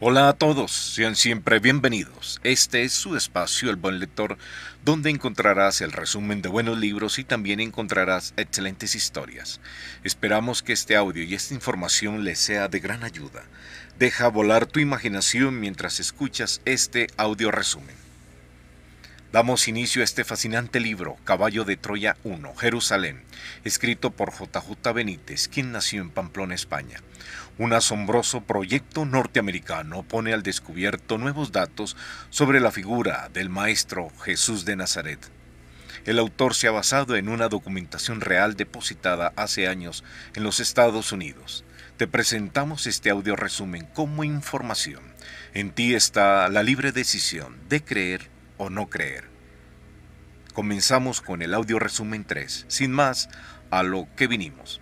Hola a todos, sean siempre bienvenidos. Este es su espacio El Buen Lector, donde encontrarás el resumen de buenos libros y también encontrarás excelentes historias. Esperamos que este audio y esta información les sea de gran ayuda. Deja volar tu imaginación mientras escuchas este audio resumen. Damos inicio a este fascinante libro, Caballo de Troya 1, Jerusalén, escrito por JJ Benítez, quien nació en Pamplona, España un asombroso proyecto norteamericano pone al descubierto nuevos datos sobre la figura del Maestro Jesús de Nazaret. El autor se ha basado en una documentación real depositada hace años en los Estados Unidos. Te presentamos este audio resumen como información. En ti está la libre decisión de creer o no creer. Comenzamos con el audio resumen 3. Sin más, a lo que vinimos.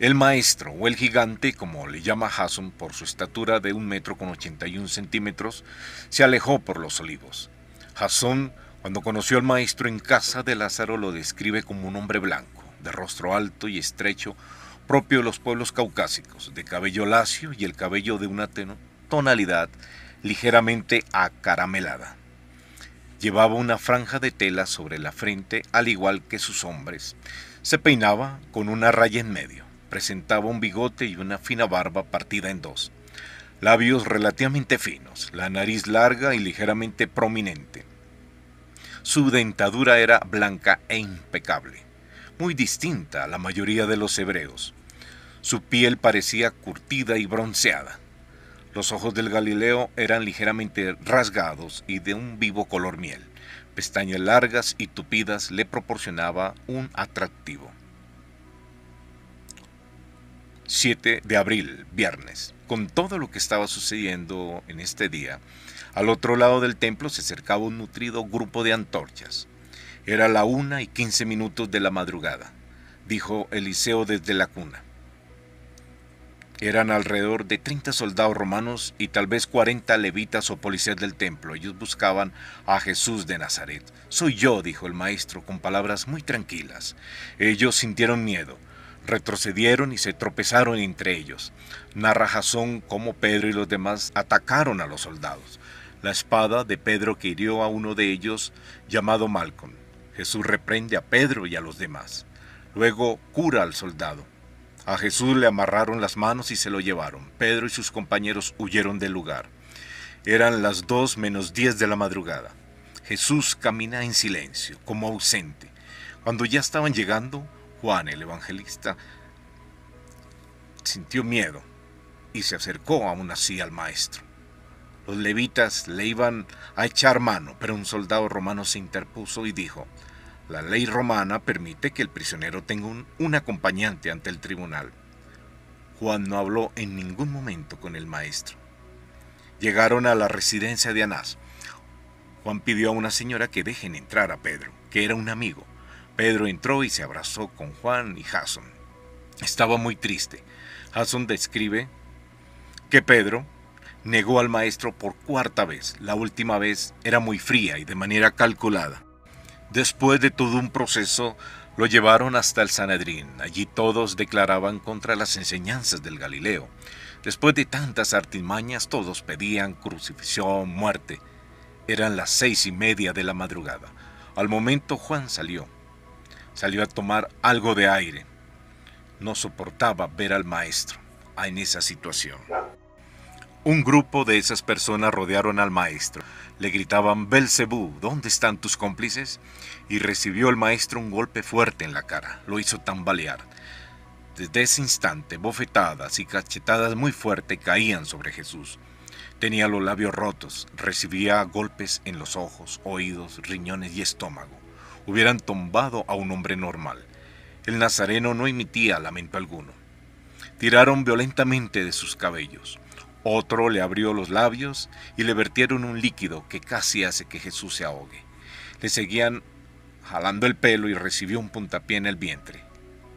El maestro o el gigante, como le llama Hasson por su estatura de un metro con 81 centímetros, se alejó por los olivos. Hasson, cuando conoció al maestro en casa de Lázaro, lo describe como un hombre blanco, de rostro alto y estrecho, propio de los pueblos caucásicos, de cabello lacio y el cabello de una tonalidad ligeramente acaramelada. Llevaba una franja de tela sobre la frente, al igual que sus hombres. Se peinaba con una raya en medio presentaba un bigote y una fina barba partida en dos, labios relativamente finos, la nariz larga y ligeramente prominente. Su dentadura era blanca e impecable, muy distinta a la mayoría de los hebreos. Su piel parecía curtida y bronceada. Los ojos del Galileo eran ligeramente rasgados y de un vivo color miel. Pestañas largas y tupidas le proporcionaba un atractivo. 7 de abril, viernes. Con todo lo que estaba sucediendo en este día, al otro lado del templo se acercaba un nutrido grupo de antorchas. Era la una y quince minutos de la madrugada, dijo Eliseo desde la cuna. Eran alrededor de 30 soldados romanos y tal vez 40 levitas o policías del templo. Ellos buscaban a Jesús de Nazaret. Soy yo, dijo el maestro con palabras muy tranquilas. Ellos sintieron miedo retrocedieron y se tropezaron entre ellos. Narra Jasón cómo Pedro y los demás atacaron a los soldados. La espada de Pedro que hirió a uno de ellos, llamado Malcolm. Jesús reprende a Pedro y a los demás. Luego cura al soldado. A Jesús le amarraron las manos y se lo llevaron. Pedro y sus compañeros huyeron del lugar. Eran las dos menos diez de la madrugada. Jesús camina en silencio, como ausente. Cuando ya estaban llegando, Juan el Evangelista sintió miedo y se acercó aún así al maestro. Los levitas le iban a echar mano, pero un soldado romano se interpuso y dijo, la ley romana permite que el prisionero tenga un, un acompañante ante el tribunal. Juan no habló en ningún momento con el maestro. Llegaron a la residencia de Anás. Juan pidió a una señora que dejen entrar a Pedro, que era un amigo. Pedro entró y se abrazó con Juan y Jason. Estaba muy triste. Jason describe que Pedro negó al maestro por cuarta vez. La última vez era muy fría y de manera calculada. Después de todo un proceso, lo llevaron hasta el Sanedrín. Allí todos declaraban contra las enseñanzas del Galileo. Después de tantas artimañas, todos pedían crucifixión, muerte. Eran las seis y media de la madrugada. Al momento Juan salió salió a tomar algo de aire. No soportaba ver al maestro en esa situación. Un grupo de esas personas rodearon al maestro. Le gritaban, Belcebú, ¿dónde están tus cómplices? Y recibió el maestro un golpe fuerte en la cara. Lo hizo tambalear. Desde ese instante, bofetadas y cachetadas muy fuertes caían sobre Jesús. Tenía los labios rotos, recibía golpes en los ojos, oídos, riñones y estómago hubieran tombado a un hombre normal. El nazareno no emitía lamento alguno. Tiraron violentamente de sus cabellos. Otro le abrió los labios y le vertieron un líquido que casi hace que Jesús se ahogue. Le seguían jalando el pelo y recibió un puntapié en el vientre.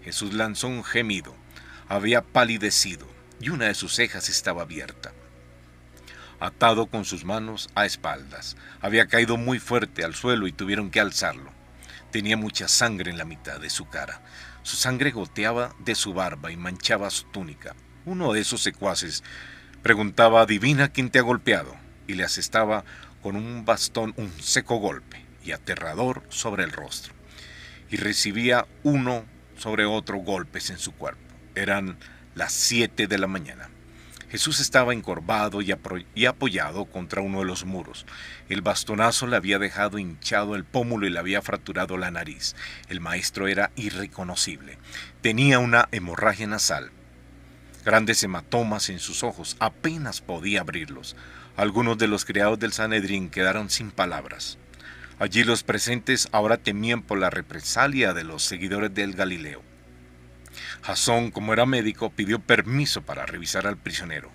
Jesús lanzó un gemido. Había palidecido y una de sus cejas estaba abierta. Atado con sus manos a espaldas, había caído muy fuerte al suelo y tuvieron que alzarlo. Tenía mucha sangre en la mitad de su cara. Su sangre goteaba de su barba y manchaba su túnica. Uno de esos secuaces preguntaba, Divina, quién te ha golpeado, y le asestaba con un bastón un seco golpe y aterrador sobre el rostro. Y recibía uno sobre otro golpes en su cuerpo. Eran las siete de la mañana. Jesús estaba encorvado y, apoyado contra uno de los muros. El bastonazo le había dejado hinchado el pómulo y le había fracturado la nariz. El maestro era irreconocible. Tenía una hemorragia nasal. Grandes hematomas en sus ojos. Apenas podía abrirlos. Algunos de los criados del Sanedrín quedaron sin palabras. Allí los presentes ahora temían por la represalia de los seguidores del Galileo. Jason, como era médico, pidió permiso para revisar al prisionero.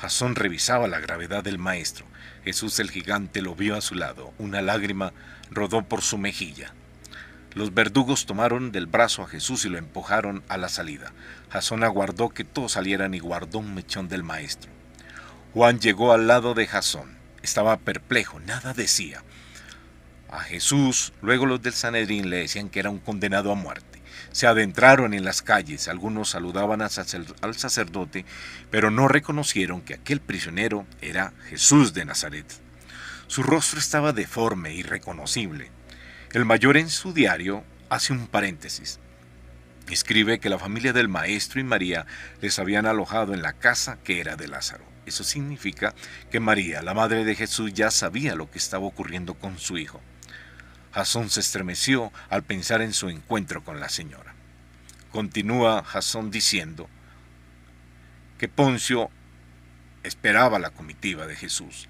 Jason revisaba la gravedad del maestro. Jesús el gigante lo vio a su lado. Una lágrima rodó por su mejilla. Los verdugos tomaron del brazo a Jesús y lo empujaron a la salida. Jasón aguardó que todos salieran y guardó un mechón del maestro. Juan llegó al lado de Jasón. Estaba perplejo, nada decía. A Jesús, luego los del Sanedrín le decían que era un condenado a muerte se adentraron en las calles. Algunos saludaban al sacerdote, pero no reconocieron que aquel prisionero era Jesús de Nazaret. Su rostro estaba deforme, irreconocible. El mayor en su diario hace un paréntesis. Escribe que la familia del maestro y María les habían alojado en la casa que era de Lázaro. Eso significa que María, la madre de Jesús, ya sabía lo que estaba ocurriendo con su hijo. Jasón se estremeció al pensar en su encuentro con la señora. Continúa Jasón diciendo que Poncio esperaba la comitiva de Jesús.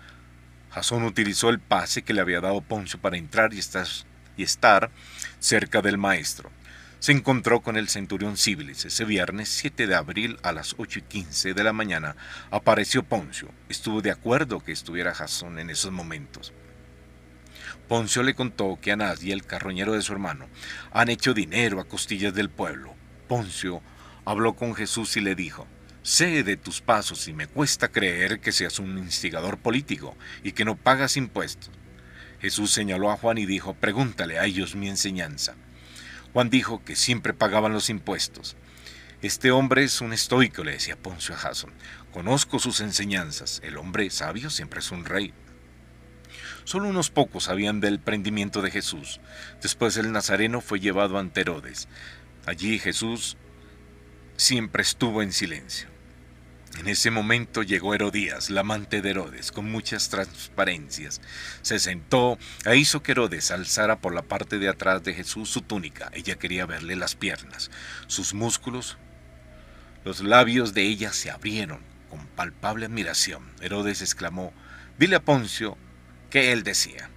Jasón utilizó el pase que le había dado Poncio para entrar y estar, cerca del maestro. Se encontró con el centurión Civilis ese viernes 7 de abril a las 8 y 15 de la mañana. Apareció Poncio. Estuvo de acuerdo que estuviera Jasón en esos momentos. Poncio le contó que Anás y el carroñero de su hermano han hecho dinero a costillas del pueblo. Poncio habló con Jesús y le dijo, Sé de tus pasos y me cuesta creer que seas un instigador político y que no pagas impuestos. Jesús señaló a Juan y dijo, pregúntale a ellos mi enseñanza. Juan dijo que siempre pagaban los impuestos. Este hombre es un estoico, le decía Poncio a Jason. Conozco sus enseñanzas. El hombre sabio siempre es un rey. Solo unos pocos sabían del prendimiento de Jesús. Después el Nazareno fue llevado ante Herodes. Allí Jesús siempre estuvo en silencio. En ese momento llegó Herodías, la amante de Herodes, con muchas transparencias. Se sentó e hizo que Herodes alzara por la parte de atrás de Jesús su túnica. Ella quería verle las piernas, sus músculos. Los labios de ella se abrieron con palpable admiración. Herodes exclamó, dile a Poncio que él decía.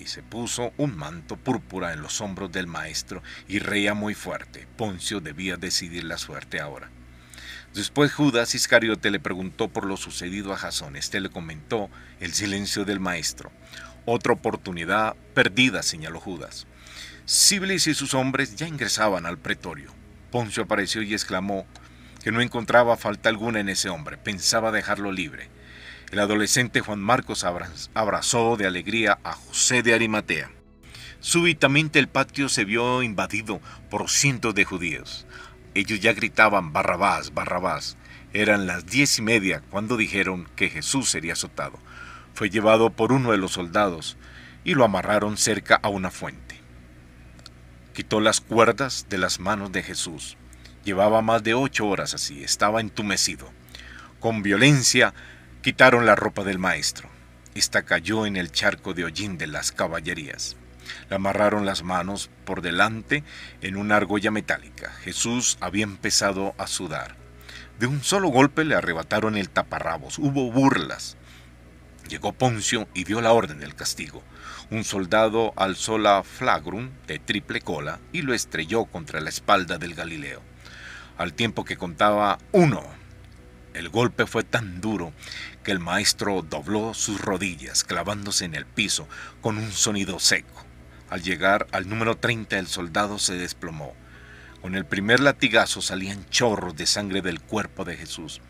Y se puso un manto púrpura en los hombros del maestro y reía muy fuerte. Poncio debía decidir la suerte ahora. Después Judas Iscariote le preguntó por lo sucedido a Jasón. Este le comentó el silencio del maestro. Otra oportunidad perdida, señaló Judas. Siblis y sus hombres ya ingresaban al pretorio. Poncio apareció y exclamó que no encontraba falta alguna en ese hombre. Pensaba dejarlo libre. El adolescente Juan Marcos abrazó de alegría a José de Arimatea. Súbitamente el patio se vio invadido por cientos de judíos. Ellos ya gritaban Barrabás, Barrabás. Eran las diez y media cuando dijeron que Jesús sería azotado. Fue llevado por uno de los soldados y lo amarraron cerca a una fuente. Quitó las cuerdas de las manos de Jesús. Llevaba más de ocho horas así, estaba entumecido. Con violencia Quitaron la ropa del maestro. Esta cayó en el charco de hollín de las caballerías. Le amarraron las manos por delante en una argolla metálica. Jesús había empezado a sudar. De un solo golpe le arrebataron el taparrabos. Hubo burlas. Llegó Poncio y dio la orden del castigo. Un soldado alzó la flagrum de triple cola y lo estrelló contra la espalda del Galileo. Al tiempo que contaba uno, el golpe fue tan duro que el maestro dobló sus rodillas, clavándose en el piso con un sonido seco. Al llegar al número 30 el soldado se desplomó. Con el primer latigazo salían chorros de sangre del cuerpo de Jesús,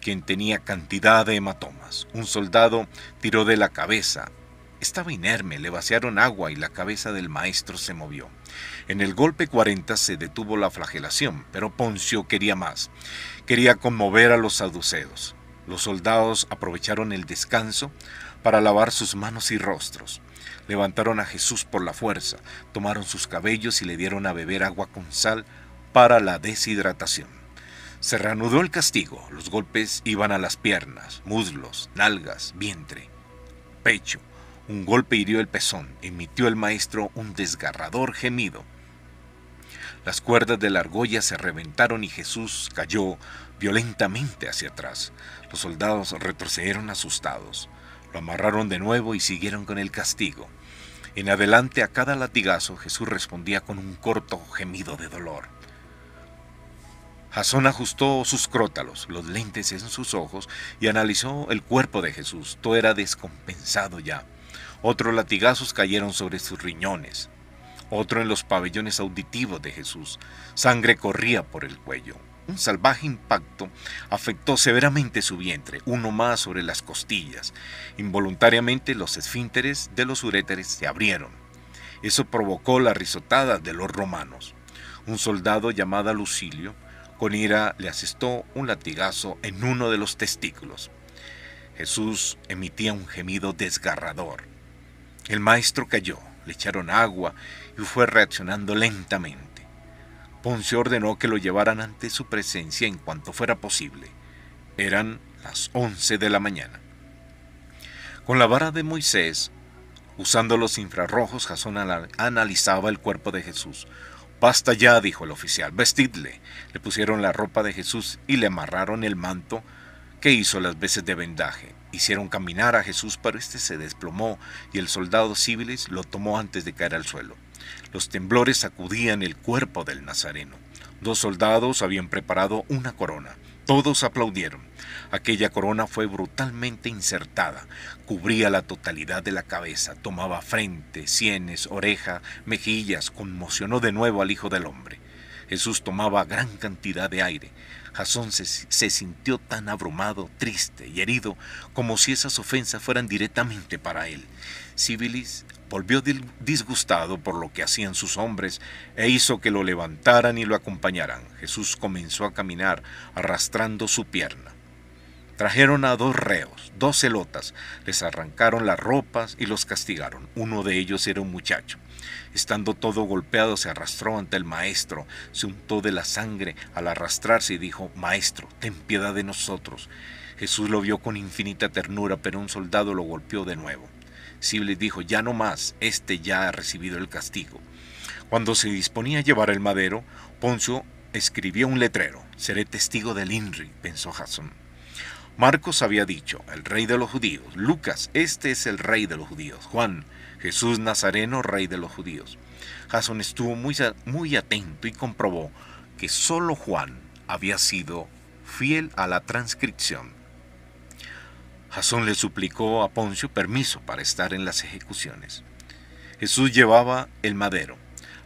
quien tenía cantidad de hematomas. Un soldado tiró de la cabeza estaba inerme, le vaciaron agua y la cabeza del maestro se movió. En el golpe 40 se detuvo la flagelación, pero Poncio quería más. Quería conmover a los saduceos. Los soldados aprovecharon el descanso para lavar sus manos y rostros. Levantaron a Jesús por la fuerza, tomaron sus cabellos y le dieron a beber agua con sal para la deshidratación. Se reanudó el castigo, los golpes iban a las piernas, muslos, nalgas, vientre, pecho, un golpe hirió el pezón, emitió el maestro un desgarrador gemido. Las cuerdas de la argolla se reventaron y Jesús cayó violentamente hacia atrás. Los soldados retrocedieron asustados. Lo amarraron de nuevo y siguieron con el castigo. En adelante a cada latigazo Jesús respondía con un corto gemido de dolor. Jasón ajustó sus crótalos, los lentes en sus ojos y analizó el cuerpo de Jesús. Todo era descompensado ya otros latigazos cayeron sobre sus riñones, otro en los pabellones auditivos de Jesús. Sangre corría por el cuello. Un salvaje impacto afectó severamente su vientre, uno más sobre las costillas. Involuntariamente los esfínteres de los uréteres se abrieron. Eso provocó la risotada de los romanos. Un soldado llamado Lucilio, con ira, le asestó un latigazo en uno de los testículos. Jesús emitía un gemido desgarrador. El maestro cayó, le echaron agua y fue reaccionando lentamente. Ponce ordenó que lo llevaran ante su presencia en cuanto fuera posible. Eran las once de la mañana. Con la vara de Moisés, usando los infrarrojos, Jasón analizaba el cuerpo de Jesús. Basta ya, dijo el oficial, vestidle. Le pusieron la ropa de Jesús y le amarraron el manto que hizo las veces de vendaje. Hicieron caminar a Jesús, pero este se desplomó y el soldado Civiles lo tomó antes de caer al suelo. Los temblores sacudían el cuerpo del nazareno. Dos soldados habían preparado una corona. Todos aplaudieron. Aquella corona fue brutalmente insertada. Cubría la totalidad de la cabeza, tomaba frente, sienes, oreja, mejillas, conmocionó de nuevo al Hijo del Hombre. Jesús tomaba gran cantidad de aire. Jasón se, se, sintió tan abrumado, triste y herido como si esas ofensas fueran directamente para él. Sibilis volvió disgustado por lo que hacían sus hombres e hizo que lo levantaran y lo acompañaran. Jesús comenzó a caminar arrastrando su pierna. Trajeron a dos reos, dos celotas, les arrancaron las ropas y los castigaron. Uno de ellos era un muchacho. Estando todo golpeado, se arrastró ante el maestro, se untó de la sangre al arrastrarse y dijo, Maestro, ten piedad de nosotros. Jesús lo vio con infinita ternura, pero un soldado lo golpeó de nuevo. Sibley dijo, Ya no más, este ya ha recibido el castigo. Cuando se disponía a llevar el madero, Poncio escribió un letrero. Seré testigo del INRI, pensó Jason. Marcos había dicho, el rey de los judíos. Lucas, este es el rey de los judíos. Juan, Jesús Nazareno, rey de los judíos. Jason estuvo muy, muy atento y comprobó que solo Juan había sido fiel a la transcripción. jason le suplicó a Poncio permiso para estar en las ejecuciones. Jesús llevaba el madero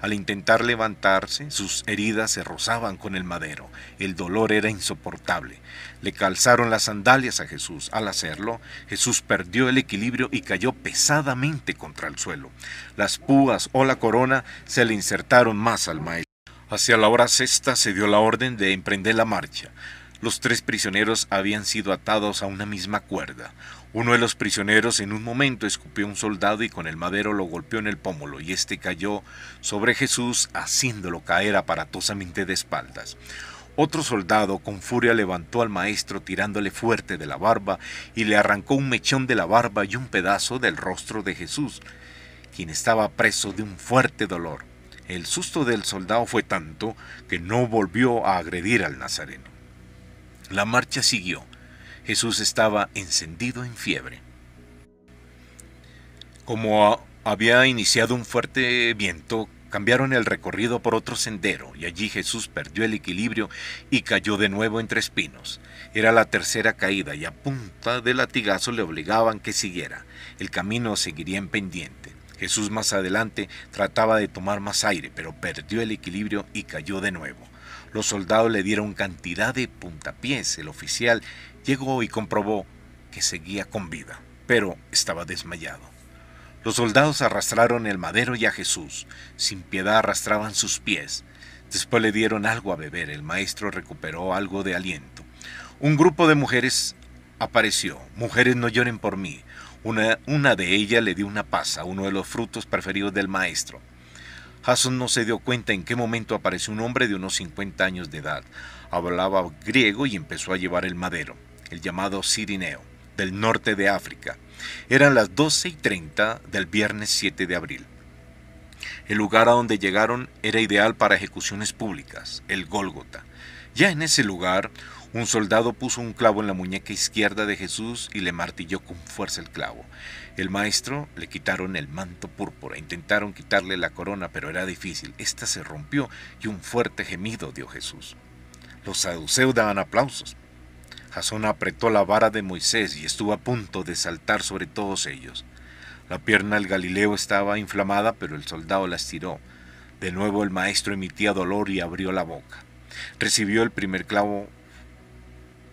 al intentar levantarse, sus heridas se rozaban con el madero. El dolor era insoportable. Le calzaron las sandalias a Jesús. Al hacerlo, Jesús perdió el equilibrio y cayó pesadamente contra el suelo. Las púas o la corona se le insertaron más al maestro. Hacia la hora sexta se dio la orden de emprender la marcha. Los tres prisioneros habían sido atados a una misma cuerda. Uno de los prisioneros en un momento escupió a un soldado y con el madero lo golpeó en el pómulo y éste cayó sobre Jesús haciéndolo caer aparatosamente de espaldas. Otro soldado con furia levantó al maestro tirándole fuerte de la barba y le arrancó un mechón de la barba y un pedazo del rostro de Jesús, quien estaba preso de un fuerte dolor. El susto del soldado fue tanto que no volvió a agredir al nazareno. La marcha siguió. Jesús estaba encendido en fiebre. Como había iniciado un fuerte viento, cambiaron el recorrido por otro sendero y allí Jesús perdió el equilibrio y cayó de nuevo entre espinos. Era la tercera caída y a punta de latigazo le obligaban que siguiera. El camino seguiría en pendiente. Jesús más adelante trataba de tomar más aire, pero perdió el equilibrio y cayó de nuevo. Los soldados le dieron cantidad de puntapiés. El oficial llegó y comprobó que seguía con vida, pero estaba desmayado. Los soldados arrastraron el madero y a Jesús. Sin piedad arrastraban sus pies. Después le dieron algo a beber. El maestro recuperó algo de aliento. Un grupo de mujeres apareció. Mujeres no lloren por mí. Una, una de ellas le dio una pasa, uno de los frutos preferidos del maestro. Hasson no se dio cuenta en qué momento apareció un hombre de unos 50 años de edad. Hablaba griego y empezó a llevar el madero, el llamado sirineo, del norte de África. Eran las 12 y 30 del viernes 7 de abril. El lugar a donde llegaron era ideal para ejecuciones públicas, el Gólgota. Ya en ese lugar, un soldado puso un clavo en la muñeca izquierda de Jesús y le martilló con fuerza el clavo. El maestro le quitaron el manto púrpura, intentaron quitarle la corona, pero era difícil. Esta se rompió y un fuerte gemido dio Jesús. Los saduceos daban aplausos. Jasón apretó la vara de Moisés y estuvo a punto de saltar sobre todos ellos. La pierna del Galileo estaba inflamada, pero el soldado la estiró. De nuevo el maestro emitía dolor y abrió la boca. Recibió el primer clavo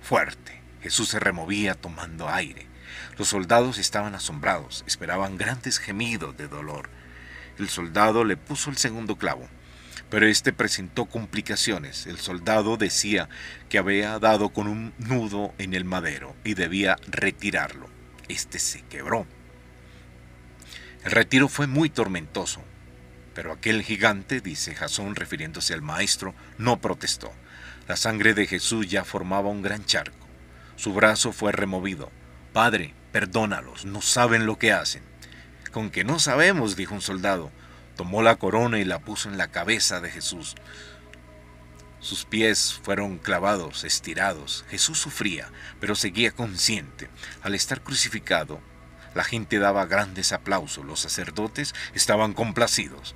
fuerte. Jesús se removía tomando aire. Los soldados estaban asombrados, esperaban grandes gemidos de dolor. El soldado le puso el segundo clavo, pero este presentó complicaciones. El soldado decía que había dado con un nudo en el madero y debía retirarlo. Este se quebró. El retiro fue muy tormentoso, pero aquel gigante, dice Jasón refiriéndose al maestro, no protestó. La sangre de Jesús ya formaba un gran charco. Su brazo fue removido. Padre, perdónalos, no saben lo que hacen. Con que no sabemos, dijo un soldado. Tomó la corona y la puso en la cabeza de Jesús. Sus pies fueron clavados, estirados. Jesús sufría, pero seguía consciente. Al estar crucificado, la gente daba grandes aplausos. Los sacerdotes estaban complacidos.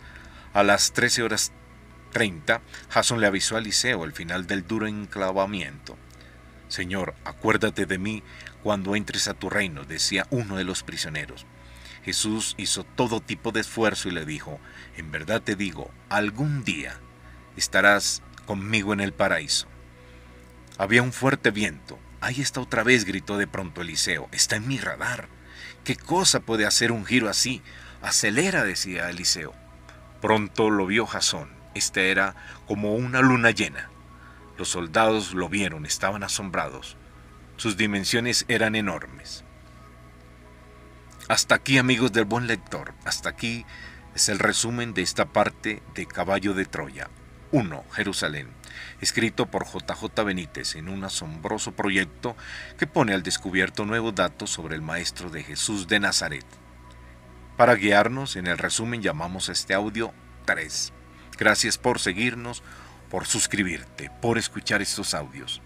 A las 13 horas 30, Jason le avisó a Eliseo al final del duro enclavamiento. Señor, acuérdate de mí cuando entres a tu reino, decía uno de los prisioneros. Jesús hizo todo tipo de esfuerzo y le dijo, en verdad te digo, algún día estarás conmigo en el paraíso. Había un fuerte viento. Ahí está otra vez, gritó de pronto Eliseo. Está en mi radar. ¿Qué cosa puede hacer un giro así? Acelera, decía Eliseo. Pronto lo vio Jasón esta era como una luna llena. Los soldados lo vieron, estaban asombrados. Sus dimensiones eran enormes. Hasta aquí, amigos del buen lector, hasta aquí es el resumen de esta parte de Caballo de Troya. 1. Jerusalén, escrito por JJ Benítez en un asombroso proyecto que pone al descubierto nuevos datos sobre el Maestro de Jesús de Nazaret. Para guiarnos en el resumen llamamos a este audio 3. Gracias por seguirnos, por suscribirte, por escuchar estos audios.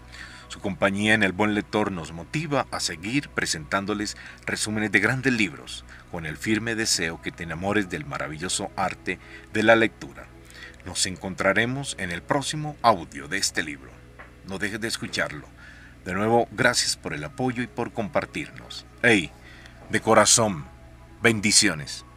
Su compañía en el buen lector nos motiva a seguir presentándoles resúmenes de grandes libros, con el firme deseo que te enamores del maravilloso arte de la lectura. Nos encontraremos en el próximo audio de este libro. No dejes de escucharlo. De nuevo, gracias por el apoyo y por compartirnos. ¡Hey! De corazón, bendiciones.